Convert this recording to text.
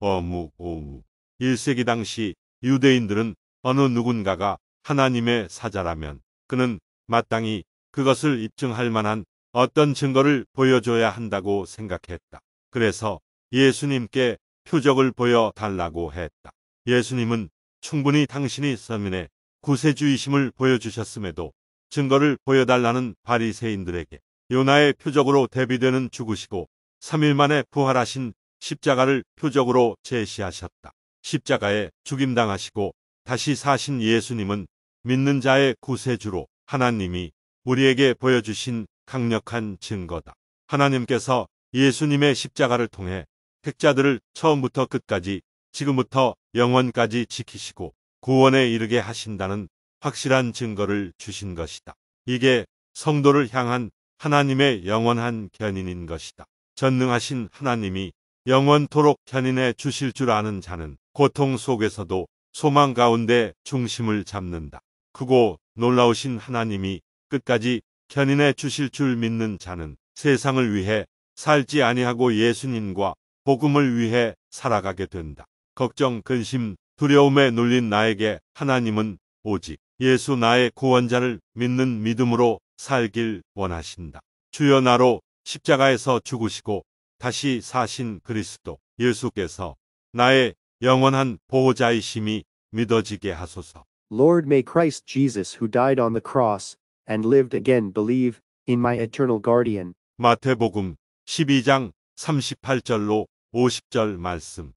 어묵 오무 1세기 당시 유대인들은 어느 누군가가 하나님의 사자라면 그는 마땅히 그것을 입증할 만한 어떤 증거를 보여줘야 한다고 생각했다. 그래서 예수님께 표적을 보여달라고 했다. 예수님은 충분히 당신이 서민의 구세주의심을 보여주셨음에도 증거를 보여달라는 바리새인들에게 요나의 표적으로 대비되는 죽으시고 3일 만에 부활하신 십자가를 표적으로 제시하셨다. 십자가에 죽임당하시고 다시 사신 예수님은 믿는 자의 구세주로 하나님이 우리에게 보여주신 강력한 증거다. 하나님께서 예수님의 십자가를 통해 택자들을 처음부터 끝까지 지금부터 영원까지 지키시고 구원에 이르게 하신다는 확실한 증거를 주신 것이다. 이게 성도를 향한 하나님의 영원한 견인인 것이다. 전능하신 하나님이 영원토록 견인해 주실 줄 아는 자는 고통 속에서도 소망 가운데 중심을 잡는다. 크고 놀라우신 하나님이 끝까지 견인해 주실 줄 믿는 자는 세상을 위해 살지 아니하고 예수님과 복음을 위해 살아가게 된다. 걱정, 근심, 두려움에 눌린 나에게 하나님은 오직 예수 나의 구원자를 믿는 믿음으로 살길 원하신다. 주여 나로 십자가에서 죽으시고 다시 사신 그리스도 예수께서 나의 영원한 보호자이심이 믿어지게 하소서. Lord may Christ Jesus who died on the cross and lived again believe in my eternal guardian. 마태복음 12장 38절로 50절 말씀.